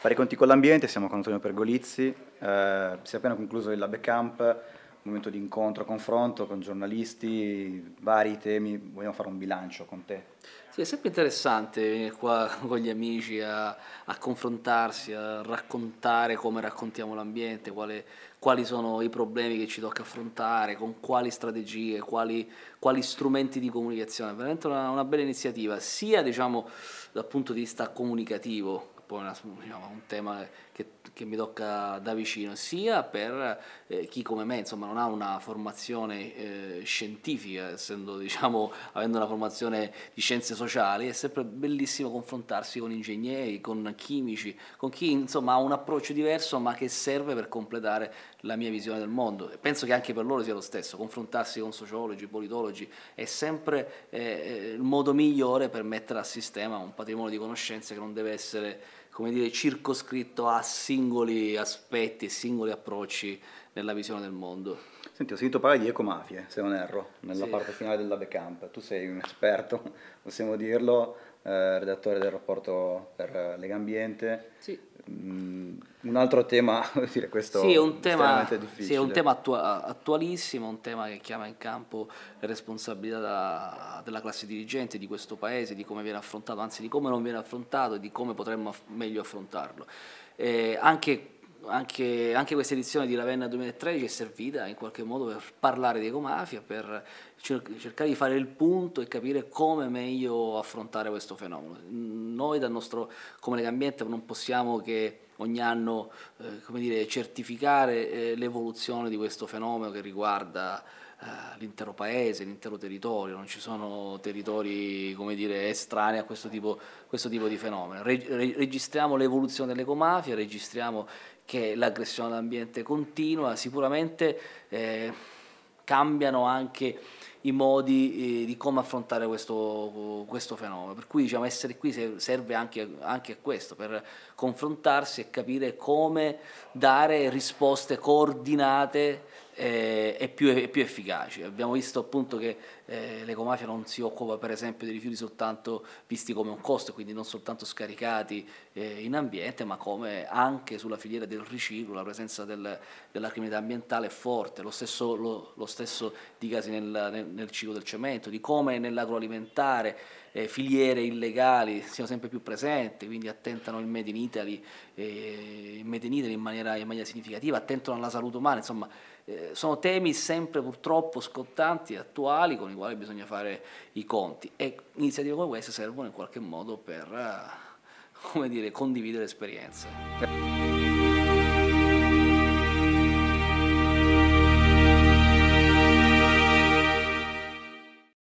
Fare i conti con l'ambiente, siamo con Antonio Pergolizzi, eh, si è appena concluso il Lab Camp, un momento di incontro, confronto con giornalisti, vari temi, vogliamo fare un bilancio con te. Sì, è sempre interessante venire qua con gli amici a, a confrontarsi, a raccontare come raccontiamo l'ambiente, quale, quali sono i problemi che ci tocca affrontare, con quali strategie, quali, quali strumenti di comunicazione. È Veramente una, una bella iniziativa, sia diciamo, dal punto di vista comunicativo, ponen un tema que che mi tocca da vicino, sia per eh, chi come me insomma, non ha una formazione eh, scientifica, essendo, diciamo, avendo una formazione di scienze sociali, è sempre bellissimo confrontarsi con ingegneri, con chimici, con chi insomma, ha un approccio diverso ma che serve per completare la mia visione del mondo. E penso che anche per loro sia lo stesso, confrontarsi con sociologi, politologi, è sempre eh, eh il modo migliore per mettere a sistema un patrimonio di conoscenze che non deve essere come dire, circoscritto a singoli singoli aspetti e singoli approcci nella visione del mondo. Senti, ho sentito parlare di ecomafie, se non erro, nella sì. parte finale della backup. Tu sei un esperto, possiamo dirlo, eh, redattore del rapporto per Legambiente. Sì. Mm, un altro tema, dire, questo sì, un tema, difficile. Sì, un tema attua- attualissimo, un tema che chiama in campo le responsabilità da, della classe dirigente di questo Paese, di come viene affrontato, anzi di come non viene affrontato e di come potremmo aff- meglio affrontarlo. Eh, anche, anche, anche questa edizione di Ravenna 2013 è servita in qualche modo per parlare di ecomafia, per cer- cercare di fare il punto e capire come meglio affrontare questo fenomeno. Noi dal nostro Comune Ambiente non possiamo che ogni anno eh, dire, certificare eh, l'evoluzione di questo fenomeno che riguarda eh, l'intero paese, l'intero territorio, non ci sono territori dire, estranei a questo tipo, questo tipo di fenomeno. Re registriamo l'evoluzione dell'ecomafia, registriamo che l'aggressione all'ambiente continua, sicuramente eh, cambiano anche i modi eh, di come affrontare questo, questo, fenomeno. Per cui diciamo, essere qui serve anche, anche, a questo, per confrontarsi e capire come dare risposte coordinate eh, è, più, è, più, efficace. Abbiamo visto appunto che eh, l'ecomafia non si occupa per esempio dei rifiuti soltanto visti come un costo, quindi non soltanto scaricati eh, in ambiente, ma come anche sulla filiera del riciclo la presenza del, della criminalità ambientale è forte, lo stesso, lo, lo stesso di casi nel, nel, nel ciclo del cemento, di come nell'agroalimentare eh, filiere illegali siano sempre più presenti, quindi attentano il Made in Italy, eh, il Made in, Italy in, maniera, in maniera significativa, attentano alla salute umana, insomma eh, sono temi sempre purtroppo scottanti e attuali con i quali bisogna fare i conti e iniziative come queste servono in qualche modo per eh, dire, condividere esperienze.